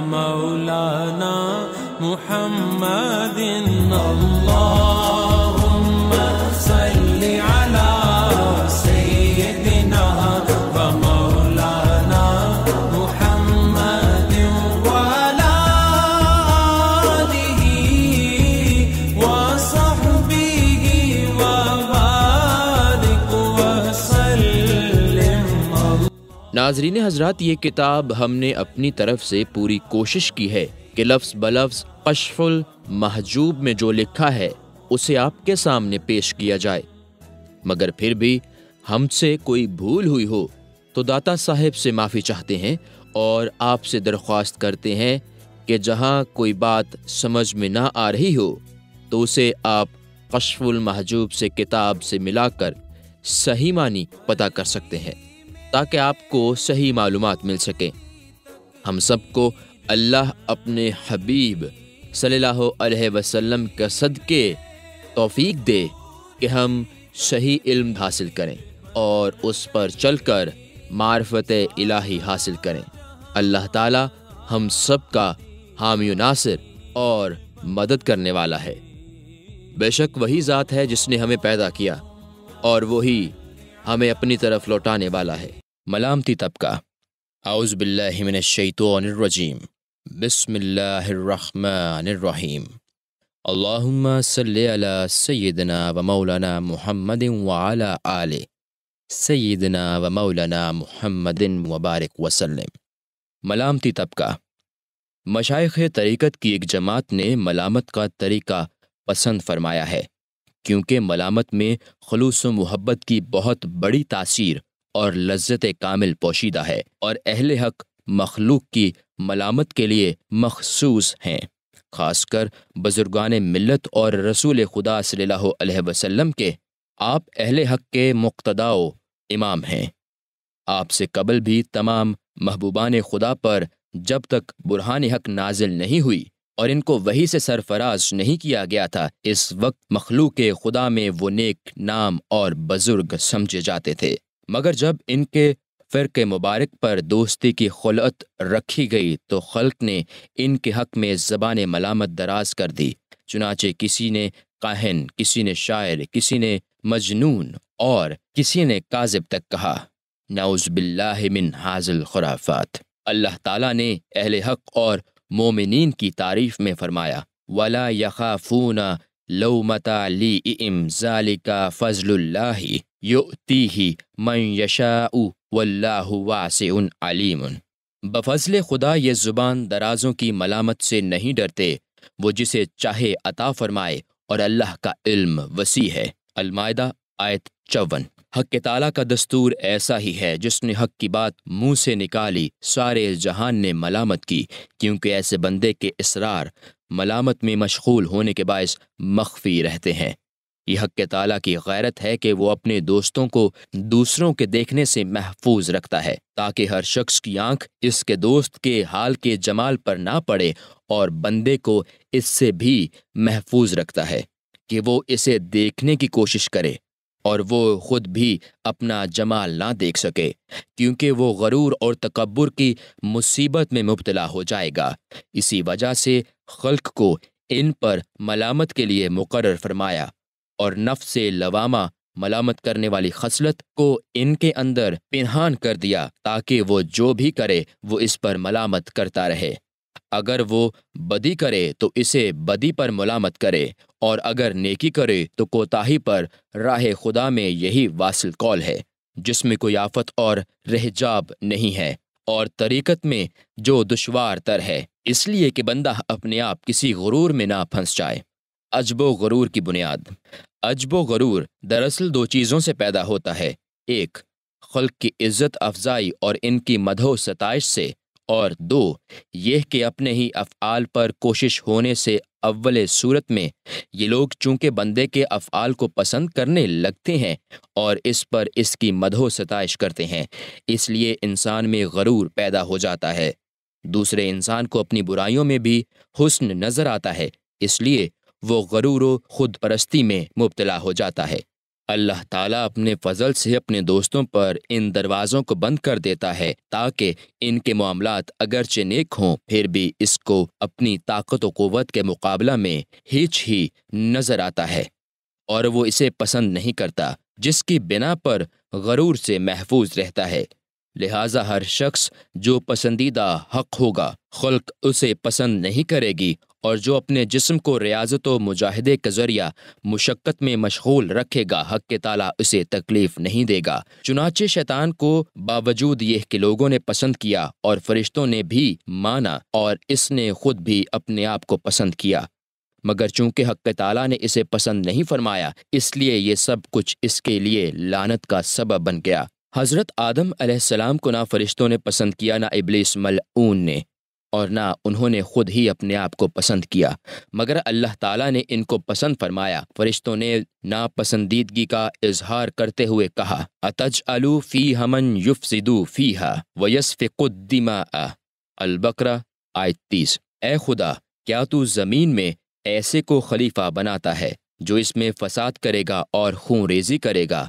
مولانا محمد الله नाजरीन हजरात ये किताब हमने अपनी तरफ से पूरी कोशिश की है कि लफ्ज बलफ्स कशफुल महजूब में जो लिखा है उसे आपके सामने पेश किया जाए मगर फिर भी हमसे कोई भूल हुई हो तो दाता साहब से माफ़ी चाहते हैं और आपसे दरख्वास्त करते हैं कि जहाँ कोई बात समझ में ना आ रही हो तो उसे आप कशफुल महजूब से किताब से मिलाकर सही मानी पता कर सकते हैं ताकि आपको सही मालूम मिल सके हम सबको अल्लाह अपने हबीब अलैहि वसल्लम के सदके तौफीक दे कि हम सही इल्म हासिल करें और उस पर चलकर मार्फत इलाही हासिल करें अल्लाह ताला हम सब का हामी नासिर और मदद करने वाला है बेशक वही ज़ात है जिसने हमें पैदा किया और वही हमें अपनी तरफ लौटाने वाला है मलामती तबका आउज बिल्लाजीम बिस्मिल्लाम अल्ला सैदना व मौलाना महमद वाला आल सैदना व मौलाना मुहमदिन मुबारक वसलम मलामती तबका मशाइ तरीक़त की एक जमात ने मलामत का तरीक़ा पसंद फरमाया है क्योंकि मलामत में खलूस मोहब्बत की बहुत बड़ी तासीर और लज्जत कामिल पोशीदा है और अहल हक मखलूक की मलामत के लिए मखसूस हैं खासकर बुजुर्गान मिलत और रसूल खुदा सल वसम के आप अहल हक के मुक्तदाओ इमाम हैं आपसे कबल भी तमाम महबूबान खुदा पर जब तक बुरहान हक नाजिल नहीं हुई और इनको वही से सरफराज नहीं किया गया था इस वक्त मखलूक खुदा में वो नेक नाम और बुजुर्ग समझे जाते थे मगर जब इनके के मुबारक पर दोस्ती की खलत रखी गई तो खल्क ने इनके हक में ज़बान मलामत दराज कर दी चुनाचे किसी ने काहन किसी ने शायर किसी ने मजनून और किसी ने काजिब तक कहा नाउज़ बिल्ला मिन खुराफात अल्लाह ताला ने अहल हक और मोमिन की तारीफ में फरमाया वला यखा फूना लो मता ली इम जालिका यो ती ही मन यशाऊ वल्लाहुवासन अलीम बफजल खुदा ये ज़ुबान दराजों की मलामत से नहीं डरते वो जिसे चाहे अता फरमाए और अल्लाह का इल्म वसी है अलमायदा आयत चौवन हक ताला का दस्तूर ऐसा ही है जिसने हक की बात मुंह से निकाली सारे जहान ने मलामत की क्योंकि ऐसे बंदे के इसरार मलामत में मशगूल होने के बायस मख्फी रहते हैं यह हक ताला की गैरत है कि वो अपने दोस्तों को दूसरों के देखने से महफूज रखता है ताकि हर शख्स की आंख इसके दोस्त के हाल के जमाल पर ना पड़े और बंदे को इससे भी महफूज रखता है कि वो इसे देखने की कोशिश करे और वो खुद भी अपना जमाल ना देख सके क्योंकि वो गरूर और तकबर की मुसीबत में मुबतला हो जाएगा इसी वजह से खल्क को इन पर मलामत के लिए मुकर फरमाया और नफ से लवामा मलामत करने वाली खसलत को इनके अंदर पिनहान कर दिया ताकि वो जो भी करे वो इस पर मलामत करता रहे अगर वो बदी करे तो इसे बदी पर मुलामत करे और अगर नेकी करे तो कोताही पर राह खुदा में यही वासिल कौल है जिसमें कोई आफत और रहजाब नहीं है और तरीकत में जो दुशवार तर है इसलिए कि बंदा अपने आप किसी गुरूर में ना फंस जाए अजबो गरूर की बुनियाद अजबो गरूर दरअसल दो चीज़ों से पैदा होता है एक खल की इज्जत अफजाई और इनकी मधो सताइश से और दो यह कि अपने ही अफ़ाल पर कोशिश होने से अव्वल सूरत में ये लोग चूंकि बंदे के अफ़ाल को पसंद करने लगते हैं और इस पर इसकी मदहो सताइश करते हैं इसलिए इंसान में गरूर पैदा हो जाता है दूसरे इंसान को अपनी बुराइयों में भी हुस्न नज़र आता है इसलिए वो गरूर खुद परस्ती में मुबतला हो जाता है अल्लाह ताला अपने फजल से अपने दोस्तों पर इन दरवाज़ों को बंद कर देता है ताकि इनके मामला अगरचे नेक हों फिर भी इसको अपनी ताकत वत के मुकाबला में हिच ही नज़र आता है और वो इसे पसंद नहीं करता जिसकी बिना पर गरूर से महफूज रहता है लिहाजा हर शख्स जो पसंदीदा हक होगा खुल्क उसे पसंद नहीं करेगी और जो अपने जिस्म को रियाजत व मुजाहदे के ज़रिया मुशक्क़त में मशगूल रखेगा हक के ताला उसे तकलीफ़ नहीं देगा चुनाचे शैतान को बावजूद यह कि लोगों ने पसंद किया और फरिश्तों ने भी माना और इसने खुद भी अपने आप को पसंद किया मगर चूंकि हक ताला ने इसे पसंद नहीं फरमाया इसलिए ये सब कुछ इसके लिए लानत का सबब बन गया हज़रत आदम सलाम को ना फरिश्तों ने पसंद किया ना इबलीस मलऊन ने और ना उन्होंने खुद ही अपने आप को पसंद किया मगर अल्लाह ताला ने इनको पसंद फरमाया फरिश्तों ने नापसंदीदगी का इजहार करते हुए कहा अतज अलू फ़ी हमन युफ सिदू फ़ी हा वयसफ़िकुद्दिमा अलबकरा आय तीस ए खुदा क्या तू ज़मीन में ऐसे को खलीफा बनाता है जो इसमें फसाद करेगा और खून रेजी करेगा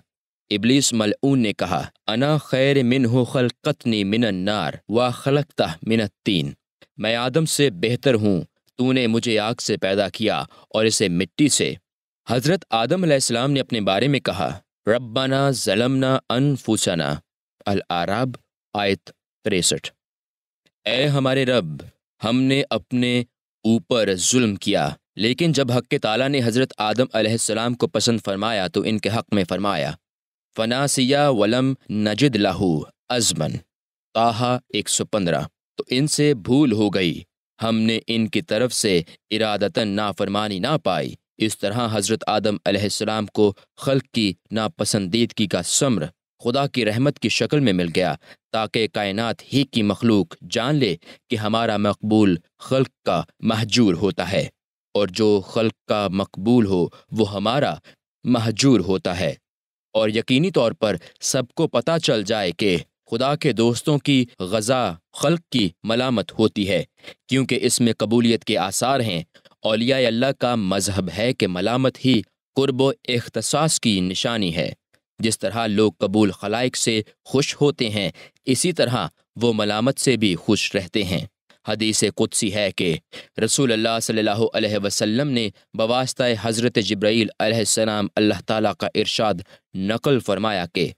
इबलीस मलऊन ने कहा अना खैर मिन हो खलकतनी मिनन्नार व खलकता मिनत तीन मैं आदम से बेहतर हूँ तूने मुझे आग से पैदा किया और इसे मिट्टी से हज़रत आदम ने अपने बारे में कहा रब्बाना जलमना फूसाना अल आराब आयत तिरसठ ए हमारे रब हमने अपने ऊपर जुल्म किया लेकिन जब हक ताला ने हज़रत आदम आदम्सम को पसंद फरमाया तो इनके हक में फरमाया फनासिया वलम नजिद लाहू अजमन ताहा एक सौ पंद्रह तो इनसे भूल हो गई हमने इनकी तरफ से इरादतन नाफरमानी ना पाई इस तरह हज़रत आदम अलैहिस्सलाम को खल्क की नापसंदीदगी का सम्र खुदा की रहमत की शक्ल में मिल गया ताकि कायनात ही की मखलूक जान ले कि हमारा मकबूल खल्क का महजूर होता है और जो खल्क का मकबूल हो वो हमारा महजूर होता है और यकीनी तौर पर सबको पता चल जाए कि खुदा के दोस्तों की गज़ा खल्क की मलामत होती है क्योंकि इसमें कबूलियत के आसार हैं अलिया अल्लाह का मजहब है कि मलामत ही कुर्ब अख्तसास की निशानी है जिस तरह लोग कबूल खलाइक से खुश होते हैं इसी तरह वो मलामत से भी खुश रहते हैं हदीस कुदसी है कि रसूल अल्लाह सल्लल्लाहु अलैहि वसल्लम ने बवास्ता हज़रत जब्राईल अलैहिस्सलाम अल्लाह ताला का इरशाद नकल फरमाया कि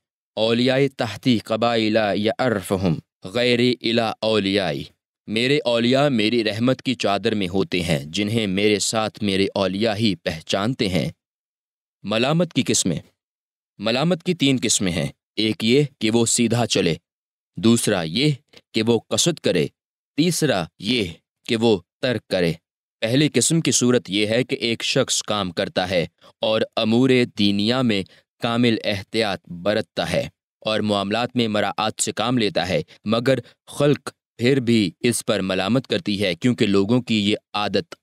अलियाई तहती कबाइला या अरफ़हम गैर इला अलियाई मेरे अलिया मेरी रहमत की चादर में होते हैं जिन्हें मेरे साथ मेरे अलिया ही पहचानते हैं मलामत की किस्में मलामत की तीन किस्में हैं एक ये कि वो सीधा चले दूसरा ये कि वो कसद करे तीसरा ये कि वो तर्क करे पहली किस्म की सूरत यह है कि एक शख्स काम करता है और अमूर दीनिया में कामिल एहतियात बरतता है और मामला में मराआत से काम लेता है मगर खल्क फिर भी इस पर मलामत करती है क्योंकि लोगों की ये आदत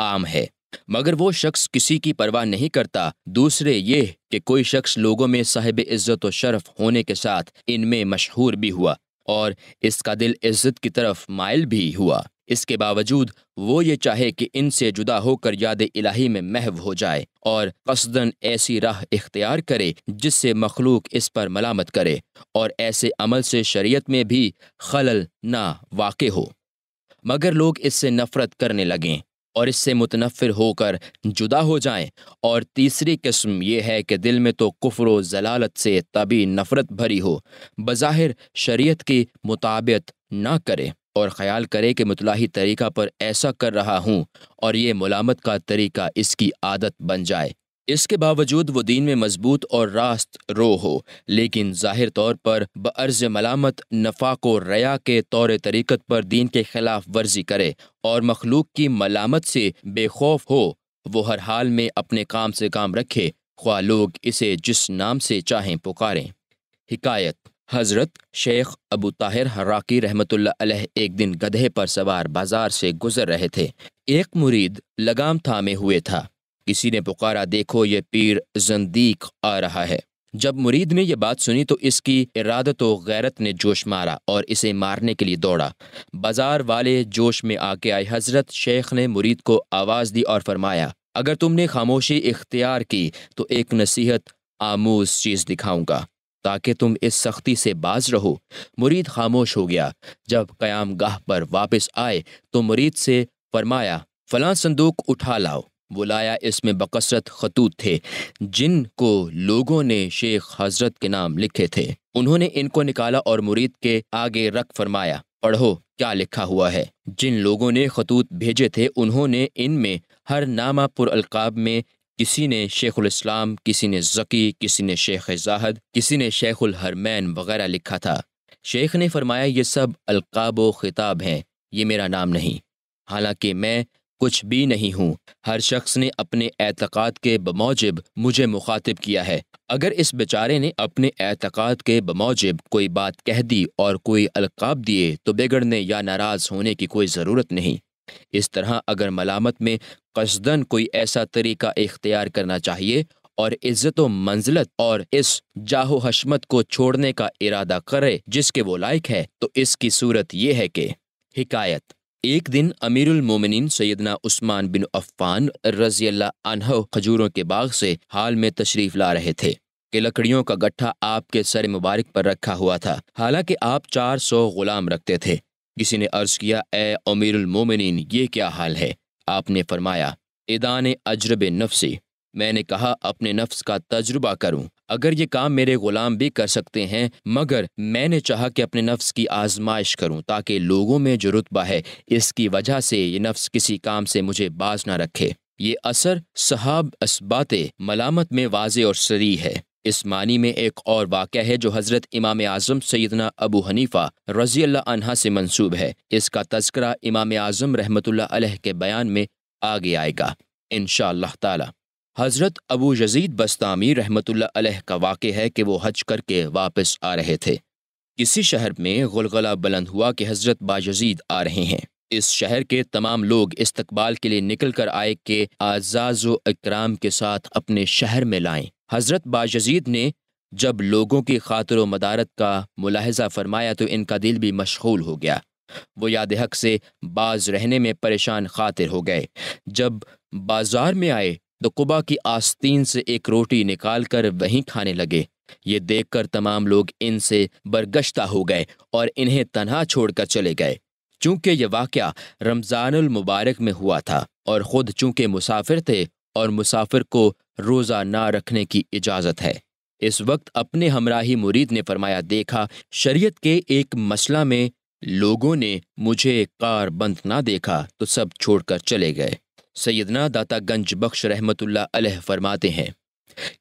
आम है मगर वो शख्स किसी की परवाह नहीं करता दूसरे ये कि कोई शख्स लोगों में साहिब इज्जत व शरफ होने के साथ इनमें मशहूर भी हुआ और इसका दिल इज्जत की तरफ मायल भी हुआ इसके बावजूद वो ये चाहे कि इनसे जुदा होकर याद इलाही में महव हो जाए और कसदन ऐसी राह इख्तियार करे जिससे मखलूक इस पर मलामत करे और ऐसे अमल से शरीयत में भी खलल ना वाक़ हो मगर लोग इससे नफ़रत करने लगें और इससे मुतनफ़र होकर जुदा हो जाएं और तीसरी किस्म यह है कि दिल में तो कुफर जलालत से तभी नफ़रत भरी हो बज़ाहिर शरीत की मुताबियत ना करें और ख़्याल करे कि मतलाही तरीक़ा पर ऐसा कर रहा हूँ और ये मलामत का तरीक़ा इसकी आदत बन जाए इसके बावजूद वो दीन में मजबूत और रास्त रो हो लेकिन ज़ाहिर तौर पर बर्ज मलामत नफा को रया के तौर तरीक़त पर दीन के ख़िलाफ़ वर्जी करे और मखलूक की मलामत से बेखौफ हो वो हर हाल में अपने काम से काम रखे ख्वा लोग इसे जिस नाम से चाहें पुकारें हिकायत हज़रत शेख अबू ताहिर हराकी रहमत एक दिन गधे पर सवार बाजार से गुजर रहे थे एक मुरीद लगाम थामे हुए था किसी ने पुकारा देखो ये पीर जंदीक आ रहा है जब मुरीद ने यह बात सुनी तो इसकी इरादत गैरत ने जोश मारा और इसे मारने के लिए दौड़ा बाजार वाले जोश में आके आए हजरत शेख ने मुरीद को आवाज़ दी और फरमाया अगर तुमने खामोशी इख्तियार की तो एक नसीहत आमोज चीज़ दिखाऊंगा ताकि तुम इस सख्ती से बाज रहो मुरीद खामोश हो गया जब क़याम गाह पर वापस आए तो मुरीद से फरमाया फलां संदूक उठा लाओ बुलाया इसमें बकसरत खतूत थे जिनको लोगों ने शेख हजरत के नाम लिखे थे उन्होंने इनको निकाला और मुरीद के आगे रख फरमाया पढ़ो क्या लिखा हुआ है जिन लोगों ने खतूत भेजे थे उन्होंने इनमें हर नामा पुरलकाब में किसी ने शेख उम किसी ने ज़की किसी ने शेख जाहद किसी ने शेख हरमैन वगैरह लिखा था शेख ने फरमाया ये सब अलकाब ख़िताब हैं ये मेरा नाम नहीं हालांकि मैं कुछ भी नहीं हूँ हर शख्स ने अपने एतक़ाद के बमौजब मुझे मुखातिब किया है अगर इस बेचारे ने अपने एतक़ाद के बमौजब कोई बात कह दी और कोई अलकाब दिए तो बिगड़ने या नाराज़ होने की कोई ज़रूरत नहीं इस तरह अगर मलामत में कसदन कोई ऐसा तरीका इख्तियार करना चाहिए और इज्जत मंजिलत और इस जाहो हशमत को छोड़ने का इरादा करे जिसके वो लायक है तो इसकी सूरत यह है कि हिकायत एक दिन अमीरुल मोमिनीन सैदना उस्मान बिन अफ़ान रजी अल्लाह खजूरों के बाग से हाल में तशरीफ ला रहे थे कि लकड़ियों का गट्ठा आपके सर मुबारक पर रखा हुआ था हालांकि आप चार सौ गुलाम रखते थे किसी ने अर्ज किया ए अमीरुल मोमिनीन ये क्या हाल है आपने फरमाया इदान अजरब नफसी मैंने कहा अपने नफ्स का तजुर्बा करूं अगर ये काम मेरे गुलाम भी कर सकते हैं मगर मैंने चाहा कि अपने नफ्स की आजमाइश करूं ताकि लोगों में जो रुतबा है इसकी वजह से ये नफ्स किसी काम से मुझे बाज ना रखे ये असर सहाब इस्बात मलामत में वाज और सरी है इस मानी में एक और वाक़ है जो हज़रत इमाम आज़म सैदना अबू हनीफ़ा रज़ी अल्लाह से मनसूब है इसका तस्करा इमाम आज़म रहमत के बयान में आगे आएगा इन ताला हज़रत अबू यजीद बस्तामी रहमत का वाक़ है कि वो हज करके वापस आ रहे थे किसी शहर में गुलगला बुलंद हुआ कि हज़रत बाजीद आ रहे हैं इस शहर के तमाम लोग इस्तकबाल के लिए निकल कर आए के आजाज इक्राम के साथ अपने शहर में लाएं हज़रत बाजीद ने जब लोगों की खातर मदारत का मुलाहजा फरमाया तो इनका दिल भी मशगूल हो गया वो याद हक से बाज रहने में परेशान खातिर हो गए जब बाजार में आए तो कुबा की आस्तीन से एक रोटी निकाल कर वहीं खाने लगे ये देखकर तमाम लोग इनसे बरगश्ता हो गए और इन्हें तनहा छोड़कर चले गए चूंकि ये वाक़ रमज़ानुल मुबारक में हुआ था और ख़ुद चूंकि मुसाफिर थे और मुसाफिर को रोज़ा ना रखने की इजाज़त है इस वक्त अपने हमराही मुरीद ने फरमाया देखा शरीयत के एक मसला में लोगों ने मुझे कार बंद ना देखा तो सब छोड़कर चले गए सैदना दाता गंज बख्श रहमतुल्ला अलह फरमाते हैं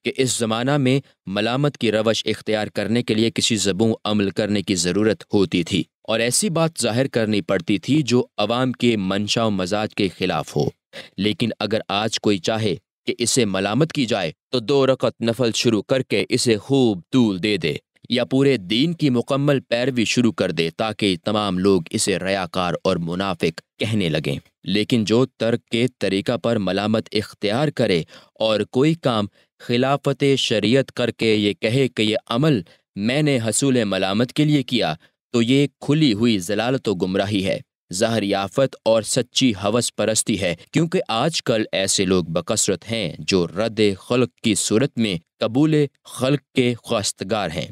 कि इस ज़माना में मलामत की रवश इख्तियार करने के लिए किसी जबों अमल करने की ज़रूरत होती थी और ऐसी बात जाहिर करनी पड़ती थी जो अवाम के मंशा मजाज के ख़िलाफ़ हो लेकिन अगर आज कोई चाहे कि इसे मलामत की जाए तो दो रकत नफल शुरू करके इसे खूब तूल दे दे या पूरे दीन की मुकम्मल पैरवी शुरू कर दे ताकि तमाम लोग इसे रयाकार और मुनाफिक कहने लगें लेकिन जो तर्क के तरीका पर मलामत इख्तियार करे और कोई काम खिलाफत शरीयत करके ये कहे कि यह अमल मैंने हसूल मलामत के लिए किया तो ये खुली हुई जलालत व गुमराही है जहर याफत और सच्ची हवस परस्ती है क्योंकि आजकल ऐसे लोग बकसरत हैं जो रद्द खल्क की सूरत में कबूल खल्क के खास्तगार हैं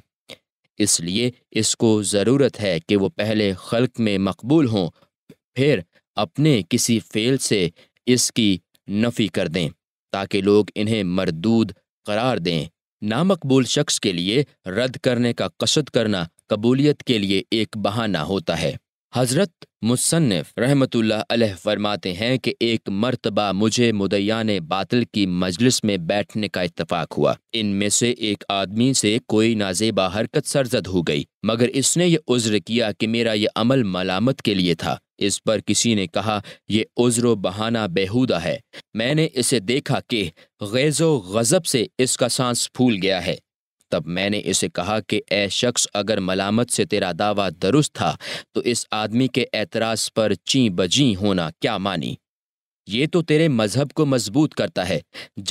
इसलिए इसको ज़रूरत है कि वो पहले खल्क में मकबूल हों फिर अपने किसी फेल से इसकी नफ़ी कर दें ताकि लोग इन्हें मरदूद करार दें नामकबूल शख्स के लिए रद्द करने का कसद करना कबूलियत के लिए एक बहाना होता है हज़रत मुसन्फ़ रहमत फरमाते हैं कि एक मर्तबा मुझे मुदैयान बातल की मजलिस में बैठने का इतफ़ाक़ हुआ इनमें से एक आदमी से कोई नाजेबा हरकत सरजद हो गई मगर इसने ये उज्र किया कि मेरा ये अमल मलामत के लिए था इस पर किसी ने कहा यह उज्र बहाना बेहूदा है मैंने इसे देखा कि गैज़ो गज़ब से इसका सांस फूल गया है तब मैंने इसे कहा कि ए शख्स अगर मलामत से तेरा दावा दुरुस्त था तो इस आदमी के एतराज़ पर ची बजी होना क्या मानी ये तो तेरे मजहब को मजबूत करता है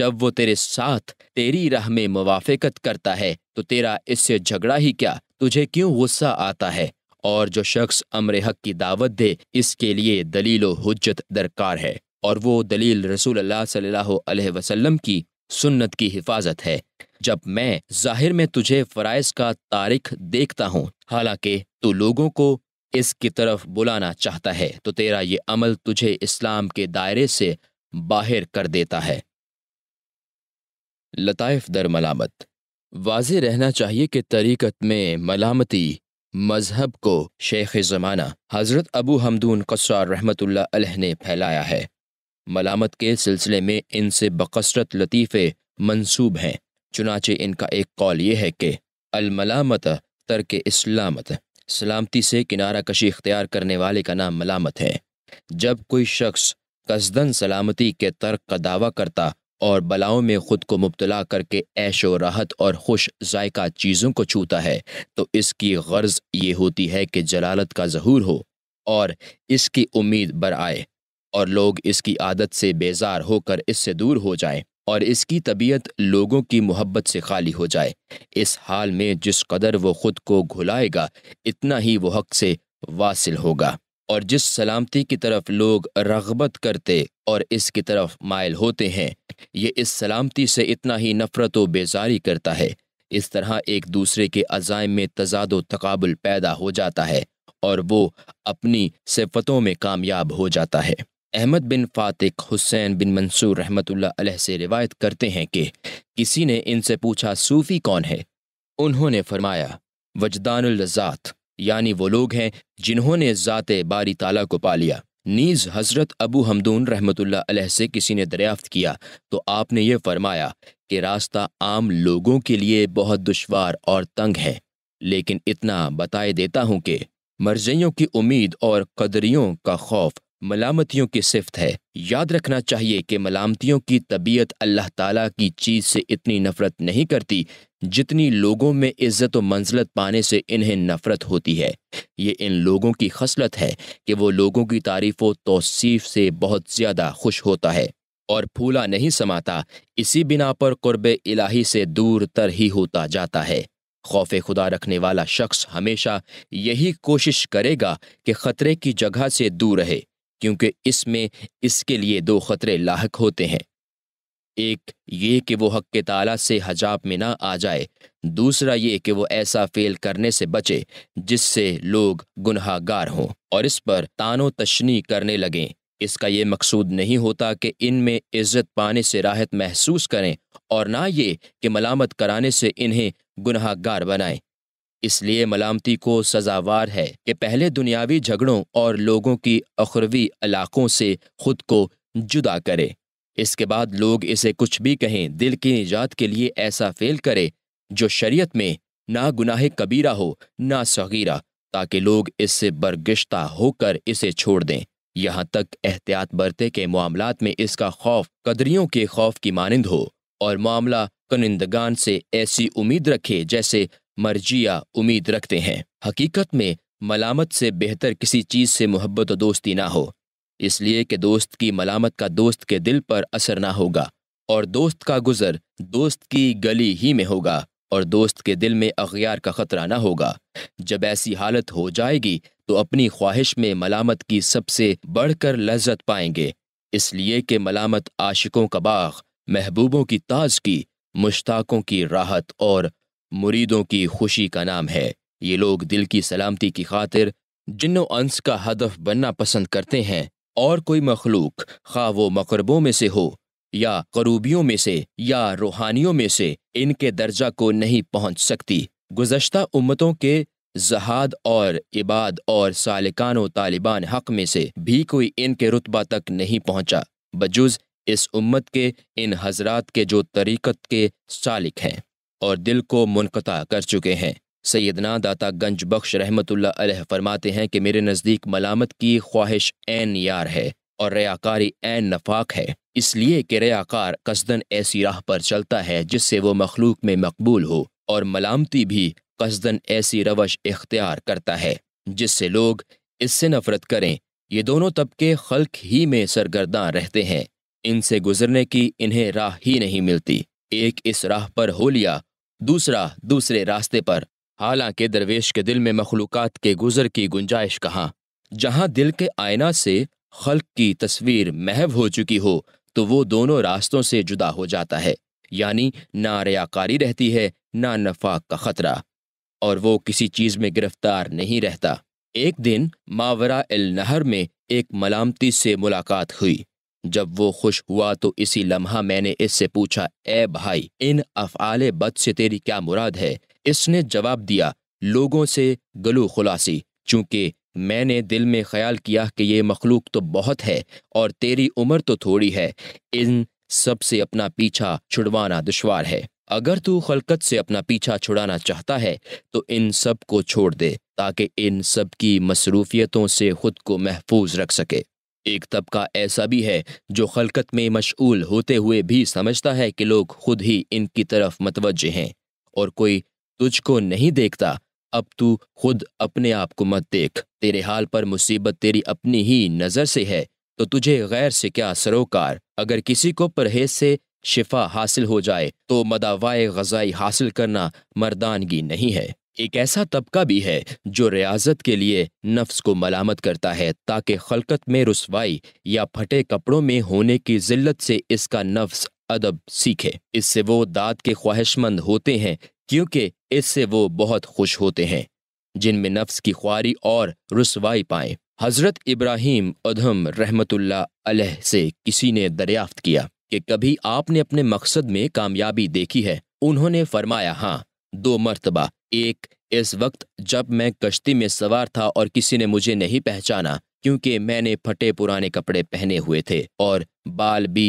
जब वो तेरे साथ तेरी राह में मुवाफिकत करता है तो तेरा इससे झगड़ा ही क्या तुझे क्यों गुस्सा आता है और जो शख्स अमर हक की दावत दे इसके लिए दलील हजत दरकार है और वो दलील रसूल अल्लाह सल्लल्लाहु अलैहि वसल्लम की सुन्नत की हिफाजत है जब मैं जाहिर में तुझे फ़राइज का तारीख देखता हूँ हालांकि तू लोगों को इसकी तरफ बुलाना चाहता है तो तेरा ये अमल तुझे इस्लाम के दायरे से बाहर कर देता है लताइफ दर मलामत वाज रहना चाहिए कि तरीकत में मलामती मजहब को शेख ज़माना हज़रत अबू हमदून रहमत रहमतुल्ला ने फैलाया है मलामत के सिलसिले में इनसे बकसरत लतीफ़े मनसूब हैं चुनाचे इनका एक कौल ये है कि अलमलामत तर्क इस्लामत सलामती से किनारा कशी इख्तियार करने वाले का नाम मलामत है जब कोई शख्स कसदन सलामती के तर्क का दावा करता और बलाओं में ख़ुद को मुबतला करके ऐशो राहत और खुश जायका चीज़ों को छूता है तो इसकी गर्ज ये होती है कि जलालत का जहूर हो और इसकी उम्मीद बर आए और लोग इसकी आदत से बेजार होकर इससे दूर हो जाएं और इसकी तबीयत लोगों की मोहब्बत से खाली हो जाए इस हाल में जिस कदर वो ख़ुद को घुलाएगा इतना ही वो हक से वासिल होगा और जिस सलामती की तरफ लोग रगबत करते और इसकी तरफ मायल होते हैं ये इस सलामती से इतना ही नफरत व बेजारी करता है इस तरह एक दूसरे के अजायम में तजाद तकबुल पैदा हो जाता है और वो अपनी सिफतों में कामयाब हो जाता है अहमद बिन फातिक हुसैन बिन मंसूर रहमत से रिवायत करते हैं कि किसी ने इनसे पूछा सूफ़ी कौन है उन्होंने फरमाया वजदानजात यानी वो लोग हैं जिन्होंने ज़ात बारी ताला को पा लिया नीज हज़रत अबू हमदून रहमतुल्ला से किसी ने दरियाफ़्त किया तो आपने ये फरमाया कि रास्ता आम लोगों के लिए बहुत दुशवार और तंग है लेकिन इतना बताए देता हूँ कि मर्जियों की उम्मीद और कदरियों का खौफ मलामतियों की सिफत है याद रखना चाहिए कि मलामतियों की तबीयत अल्लाह ताला की चीज़ से इतनी नफ़रत नहीं करती जितनी लोगों में इज़्ज़त व मंजलत पाने से इन्हें नफ़रत होती है ये इन लोगों की खसलत है कि वो लोगों की तारीफ़ व तोसीफ़ से बहुत ज़्यादा खुश होता है और फूला नहीं समाता इसी बिना पर क़ुरब इलाही से दूर तर ही होता जाता है खौफ खुदा रखने वाला शख्स हमेशा यही कोशिश करेगा कि ख़तरे की जगह से दूर रहे क्योंकि इसमें इसके लिए दो खतरे लाक होते हैं एक ये कि वो हक के ताला से हजाब में ना आ जाए दूसरा ये कि वो ऐसा फेल करने से बचे जिससे लोग गुनहगार हों और इस पर तानो तशनी करने लगें इसका ये मकसूद नहीं होता कि इनमें इज्जत पाने से राहत महसूस करें और ना ये कि मलामत कराने से इन्हें गुनहगार बनाएं इसलिए मलामती को सजावार है कि पहले दुनियावी झगड़ों और लोगों की अखरवी इलाकों से खुद को जुदा करे इसके बाद लोग इसे कुछ भी कहें दिल की निजात के लिए ऐसा फेल करे जो शरीयत में ना गुनाह कबीरा हो ना सगीरा ताकि लोग इससे बरगश्ता होकर इसे छोड़ दें यहाँ तक एहतियात बरते के मामला में इसका खौफ कदरियों के खौफ की मानंद हो और मामला कनिंदगान से ऐसी उम्मीद रखे जैसे मर्जी या उम्मीद रखते हैं हकीकत में मलामत से बेहतर किसी चीज़ से मोहब्बत और दोस्ती ना हो इसलिए कि दोस्त की मलामत का दोस्त के दिल पर असर ना होगा और दोस्त का गुजर दोस्त की गली ही में होगा और दोस्त के दिल में अखियार का ख़तरा ना होगा जब ऐसी हालत हो जाएगी तो अपनी ख्वाहिश में मलामत की सबसे बढ़कर लज्जत पाएंगे इसलिए कि मलामत आशिकों का बाग महबूबों की ताजगी मुश्ताकों की राहत और मुरीदों की खुशी का नाम है ये लोग दिल की सलामती की खातिर जिन्नो अंश का हदफ बनना पसंद करते हैं और कोई मखलूक खा वो मकरबों में से हो या करूबियों में से या रूहानियों में से इनके दर्जा को नहीं पहुंच सकती गुजशत उम्मतों के जहाद और इबाद और सालिकान तालिबान हक में से भी कोई इनके रुतबा तक नहीं पहुंचा बजुज इस उम्मत के इन हजरात के जो तरीक़त के सालिक हैं और दिल को मुनकता कर चुके हैं सैदना दाता गंज बख्श रहमत अलह फरमाते हैं कि मेरे नज़दीक मलामत की ख्वाहिश एन यार है और रयाकारी एन नफाक है इसलिए कि रयाकार कसदन ऐसी राह पर चलता है जिससे वो मखलूक में मकबूल हो और मलामती भी कसदन ऐसी रवश इख्तियार करता है जिससे लोग इससे नफरत करें ये दोनों तबके खल्क ही में सरगर्दा रहते हैं इनसे गुजरने की इन्हें राह ही नहीं मिलती एक इस राह पर हो लिया दूसरा दूसरे रास्ते पर हालांकि दरवेश के दिल में मखलूक़ात के गुजर की गुंजाइश कहाँ जहाँ दिल के आयना से खल्क की तस्वीर महव हो चुकी हो तो वो दोनों रास्तों से जुदा हो जाता है यानी ना रयाकारी रहती है ना नफाक का ख़तरा और वो किसी चीज़ में गिरफ्तार नहीं रहता एक दिन मावरा एल नहर में एक मलामती से मुलाकात हुई जब वो खुश हुआ तो इसी लम्हा मैंने इससे पूछा ए भाई इन अफआल बद से तेरी क्या मुराद है इसने जवाब दिया लोगों से गलू खुलासी चूंकि मैंने दिल में ख्याल किया कि ये मखलूक तो बहुत है और तेरी उम्र तो थोड़ी है इन सब से अपना पीछा छुड़वाना दुशवार है अगर तू खलकत से अपना पीछा छुड़ाना चाहता है तो इन सब को छोड़ दे ताकि इन सब की मसरूफियतों से खुद को महफूज रख सके एक तबका ऐसा भी है जो खलकत में मशगूल होते हुए भी समझता है कि लोग खुद ही इनकी तरफ मतवज हैं और कोई तुझको नहीं देखता अब तू खुद अपने आप को मत देख तेरे हाल पर मुसीबत तेरी अपनी ही नज़र से है तो तुझे गैर से क्या सरोकार अगर किसी को परहेज से शिफा हासिल हो जाए तो मदावाए गजाई हासिल करना मर्दानगी नहीं है एक ऐसा तबका भी है जो रियाजत के लिए नफ्स को मलामत करता है ताकि खलकत में रसवाई या फटे कपड़ों में होने की जिल्लत से इसका नफ्स अदब सीखे इससे वो दाद के ख्वाहिशमंद होते हैं क्योंकि इससे वो बहुत खुश होते हैं जिनमें नफ्स की ख्वारी और रसवाई पाए हज़रत इब्राहिम उधम रहमतुल्ला अलह से किसी ने दरियाफ्त किया कि कभी आपने अपने मकसद में कामयाबी देखी है उन्होंने फरमाया हाँ दो मरतबा एक इस वक्त जब मैं कश्ती में सवार था और किसी ने मुझे नहीं पहचाना क्योंकि मैंने फटे पुराने कपड़े पहने हुए थे और बाल भी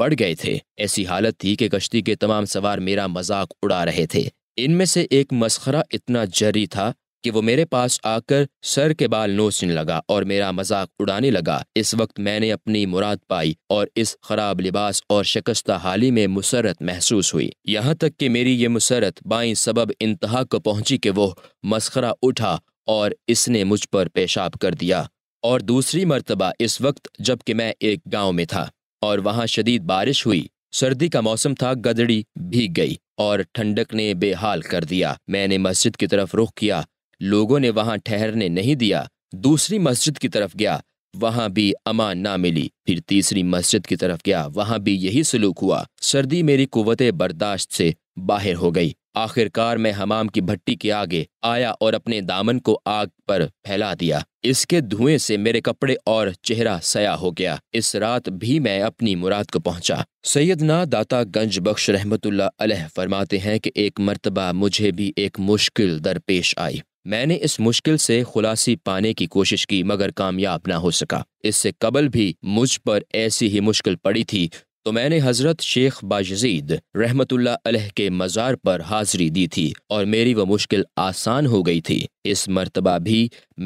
बढ़ गए थे ऐसी हालत थी कि कश्ती के तमाम सवार मेरा मजाक उड़ा रहे थे इनमें से एक मस्खरा इतना जरी था कि वो मेरे पास आकर सर के बाल नोचने लगा और मेरा मजाक उड़ाने लगा इस वक्त मैंने अपनी मुराद पाई और इस खराब लिबास और शिकस्ता हाली में मुसरत महसूस हुई यहाँ तक कि मेरी ये मुसरत बाई सबब इंतहा को पहुंची कि वो मस्खरा उठा और इसने मुझ पर पेशाब कर दिया और दूसरी मरतबा इस वक्त जबकि मैं एक गाँव में था और वहाँ शदीद बारिश हुई सर्दी का मौसम था गदड़ी भीग गई और ठंडक ने बेहाल कर दिया मैंने मस्जिद की तरफ रुख किया लोगों ने वहां ठहरने नहीं दिया दूसरी मस्जिद की तरफ गया वहां भी अमान ना मिली फिर तीसरी मस्जिद की तरफ गया वहां भी यही सलूक हुआ सर्दी मेरी कुवत बर्दाश्त से बाहर हो गई आखिरकार मैं हमाम की भट्टी के आगे आया और अपने दामन को आग पर फैला दिया इसके धुएं से मेरे कपड़े और चेहरा सया हो गया इस रात भी मैं अपनी मुराद को पहुंचा सैदना दाता गंज बख्श रहमतुल्ला अलह फरमाते हैं कि एक मर्तबा मुझे भी एक मुश्किल दरपेश आई मैंने इस मुश्किल से खुलासी पाने की कोशिश की मगर कामयाब ना हो सका इससे कबल भी मुझ पर ऐसी ही मुश्किल पड़ी थी तो मैंने हजरत शेख बाजीद रहमतुल्ला अलह के मज़ार पर हाजिरी दी थी और मेरी वह मुश्किल आसान हो गई थी इस मरतबा भी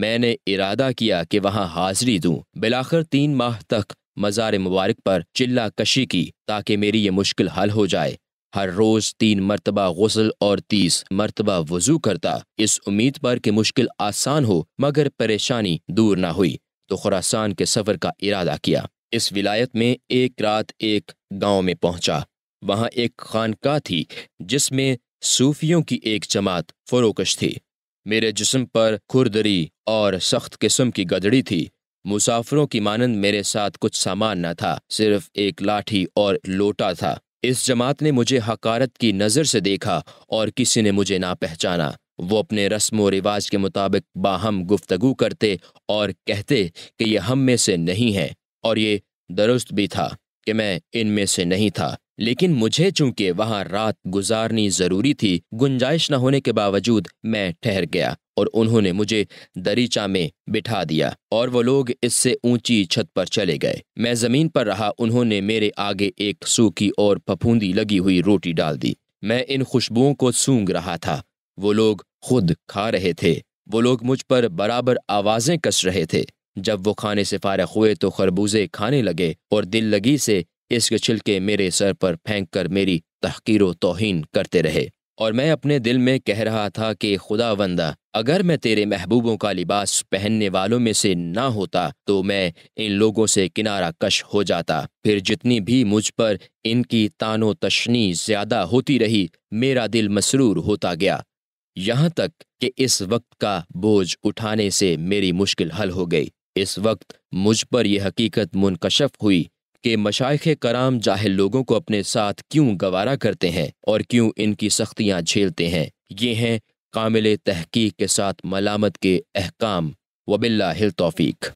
मैंने इरादा किया कि वहाँ हाजिरी दूँ बिलाखिर तीन माह तक मज़ार मुबारक पर चिल्ला कशी की ताकि मेरी ये मुश्किल हल हो जाए हर रोज तीन मरतबा गसल और तीस मरतबा वजू करता इस उम्मीद पर कि मुश्किल आसान हो मगर परेशानी दूर ना हुई तो खुरासान के सफर का इरादा किया इस विलायत में एक रात एक गांव में पहुंचा वहां एक खानका थी जिसमें सूफियों की एक जमात फरोकश थी मेरे जिसम पर खुरदरी और सख्त किस्म की गदड़ी थी मुसाफिरों की मानंद मेरे साथ कुछ सामान न था सिर्फ एक लाठी और लोटा था इस जमात ने मुझे हकारत की नज़र से देखा और किसी ने मुझे ना पहचाना वो अपने रस्म व रिवाज के मुताबिक बाहम गुफ्तगु करते और कहते कि ये हम में से नहीं है और ये दुरुस्त भी था कि मैं इनमें से नहीं था लेकिन मुझे चूंकि वहां रात गुजारनी जरूरी थी गुंजाइश न होने के बावजूद मैं ठहर गया और उन्होंने मुझे दरीचा में बिठा दिया और वो लोग इससे ऊंची छत पर चले गए मैं जमीन पर रहा उन्होंने मेरे आगे एक सूखी और फफूंदी लगी हुई रोटी डाल दी मैं इन खुशबुओं को सूंघ रहा था वो लोग खुद खा रहे थे वो लोग मुझ पर बराबर आवाजें कस रहे थे जब वो खाने से फारग हुए तो खरबूजे खाने लगे और दिल लगी से इसके छिलके मेरे सर पर फेंक कर मेरी तहकीर तोहन करते रहे और मैं अपने दिल में कह रहा था कि खुदा वंदा अगर मैं तेरे महबूबों का लिबास पहनने वालों में से ना होता तो मैं इन लोगों से किनारा कश हो जाता फिर जितनी भी मुझ पर इनकी तानो तशनी ज्यादा होती रही मेरा दिल मसरूर होता गया यहाँ तक कि इस वक्त का बोझ उठाने से मेरी मुश्किल हल हो गई इस वक्त मुझ पर यह हकीकत मुनकशफ हुई कि मशाइ कराम जाहिल लोगों को अपने साथ क्यों गवारा करते हैं और क्यों इनकी सख्तियाँ झेलते हैं ये हैं कामिल तहकीक के साथ मलामत के अहकाम वबिल्ला हिल तौफीक